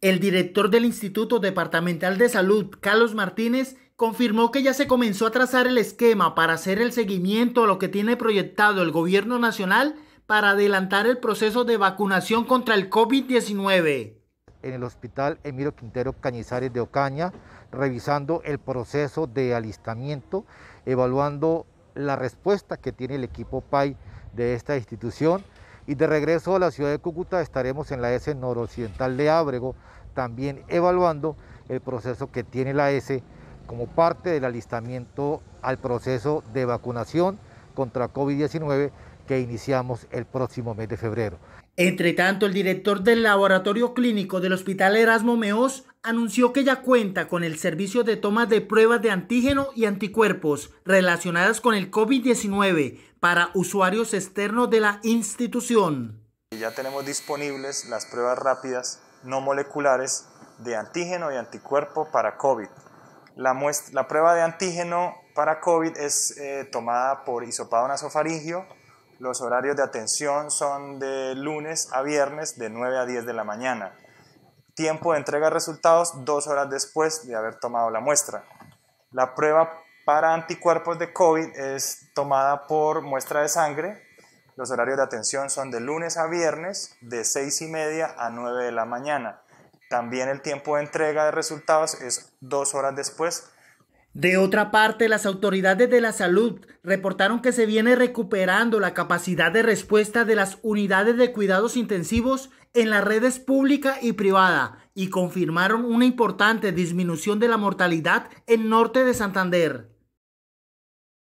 El director del Instituto Departamental de Salud, Carlos Martínez, confirmó que ya se comenzó a trazar el esquema para hacer el seguimiento a lo que tiene proyectado el gobierno nacional para adelantar el proceso de vacunación contra el COVID-19. En el hospital Emiro Quintero Cañizares de Ocaña, revisando el proceso de alistamiento, evaluando la respuesta que tiene el equipo PAI de esta institución y de regreso a la ciudad de Cúcuta estaremos en la S noroccidental de Ábrego, también evaluando el proceso que tiene la S como parte del alistamiento al proceso de vacunación contra COVID-19 que iniciamos el próximo mes de febrero. Entre tanto, el director del laboratorio clínico del Hospital Erasmo Meos anunció que ya cuenta con el servicio de toma de pruebas de antígeno y anticuerpos relacionadas con el COVID-19 para usuarios externos de la institución. Ya tenemos disponibles las pruebas rápidas no moleculares de antígeno y anticuerpo para COVID. La, prueba de antígeno para COVID es eh, tomada por isopado nasofaringio los horarios de atención son de lunes a viernes de 9 a 10 de la mañana. Tiempo de entrega de resultados dos horas después de haber tomado la muestra. La prueba para anticuerpos de COVID es tomada por muestra de sangre. Los horarios de atención son de lunes a viernes de 6 y media a 9 de la mañana. También el tiempo de entrega de resultados es dos horas después de otra parte, las autoridades de la salud reportaron que se viene recuperando la capacidad de respuesta de las unidades de cuidados intensivos en las redes pública y privada y confirmaron una importante disminución de la mortalidad en norte de Santander.